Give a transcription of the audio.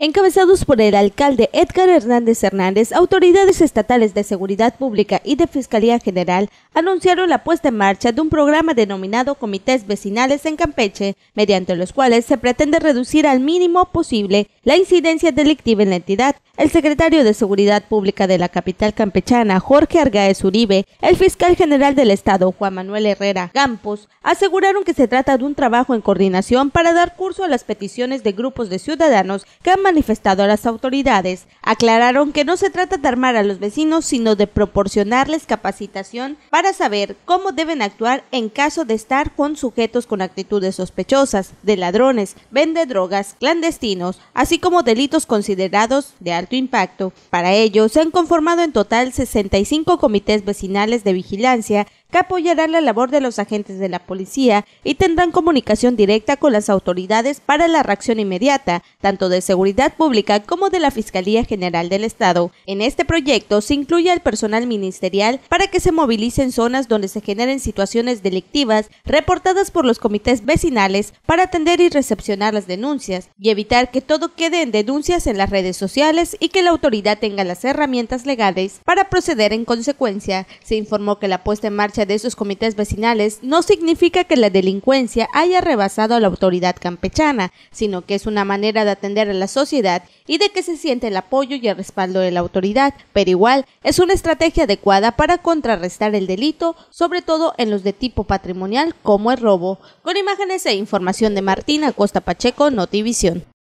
Encabezados por el alcalde Edgar Hernández Hernández, autoridades estatales de seguridad pública y de Fiscalía General anunciaron la puesta en marcha de un programa denominado Comités Vecinales en Campeche, mediante los cuales se pretende reducir al mínimo posible la incidencia delictiva en la entidad. El secretario de Seguridad Pública de la capital campechana, Jorge Argaez Uribe, el fiscal general del Estado, Juan Manuel Herrera Campos, aseguraron que se trata de un trabajo en coordinación para dar curso a las peticiones de grupos de ciudadanos que han manifestado a las autoridades, aclararon que no se trata de armar a los vecinos, sino de proporcionarles capacitación para saber cómo deben actuar en caso de estar con sujetos con actitudes sospechosas, de ladrones, vende drogas, clandestinos, así como delitos considerados de alto impacto. Para ello, se han conformado en total 65 comités vecinales de vigilancia que apoyarán la labor de los agentes de la policía y tendrán comunicación directa con las autoridades para la reacción inmediata, tanto de seguridad pública como de la Fiscalía General del Estado. En este proyecto se incluye al personal ministerial para que se movilice en zonas donde se generen situaciones delictivas reportadas por los comités vecinales para atender y recepcionar las denuncias y evitar que todo quede en denuncias en las redes sociales y que la autoridad tenga las herramientas legales para proceder en consecuencia. Se informó que la puesta en marcha de esos comités vecinales no significa que la delincuencia haya rebasado a la autoridad campechana, sino que es una manera de atender a la sociedad y de que se siente el apoyo y el respaldo de la autoridad, pero igual es una estrategia adecuada para contrarrestar el delito, sobre todo en los de tipo patrimonial como el robo. Con imágenes e información de Martina Costa Pacheco, Notivisión.